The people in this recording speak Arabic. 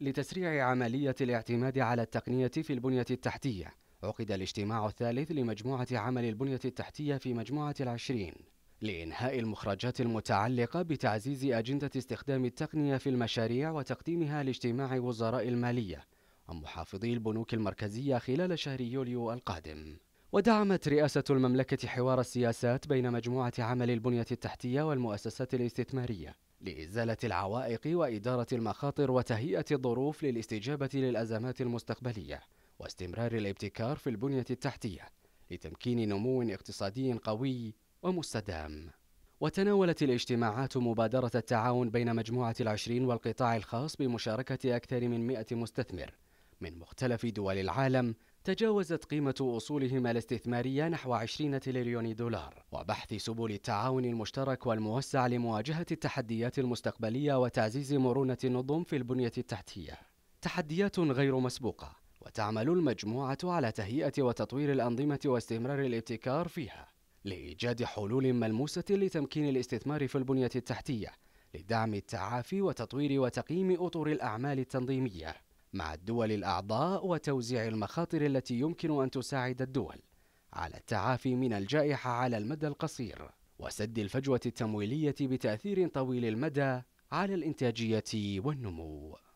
لتسريع عملية الاعتماد على التقنية في البنية التحتية عقد الاجتماع الثالث لمجموعة عمل البنية التحتية في مجموعة العشرين لإنهاء المخرجات المتعلقة بتعزيز أجندة استخدام التقنية في المشاريع وتقديمها لاجتماع وزراء المالية ومحافظي البنوك المركزية خلال شهر يوليو القادم ودعمت رئاسة المملكة حوار السياسات بين مجموعة عمل البنية التحتية والمؤسسات الاستثمارية لإزالة العوائق وإدارة المخاطر وتهيئة الظروف للاستجابة للأزمات المستقبلية واستمرار الابتكار في البنية التحتية لتمكين نمو اقتصادي قوي ومستدام وتناولت الاجتماعات مبادرة التعاون بين مجموعة العشرين والقطاع الخاص بمشاركة أكثر من مئة مستثمر من مختلف دول العالم تجاوزت قيمة أصولهما الاستثمارية نحو 20 تريليون دولار وبحث سبل التعاون المشترك والموسع لمواجهة التحديات المستقبلية وتعزيز مرونة النظم في البنية التحتية تحديات غير مسبوقة وتعمل المجموعة على تهيئة وتطوير الأنظمة واستمرار الابتكار فيها لإيجاد حلول ملموسة لتمكين الاستثمار في البنية التحتية لدعم التعافي وتطوير وتقييم أطر الأعمال التنظيمية مع الدول الأعضاء وتوزيع المخاطر التي يمكن أن تساعد الدول على التعافي من الجائحة على المدى القصير وسد الفجوة التمويلية بتأثير طويل المدى على الإنتاجية والنمو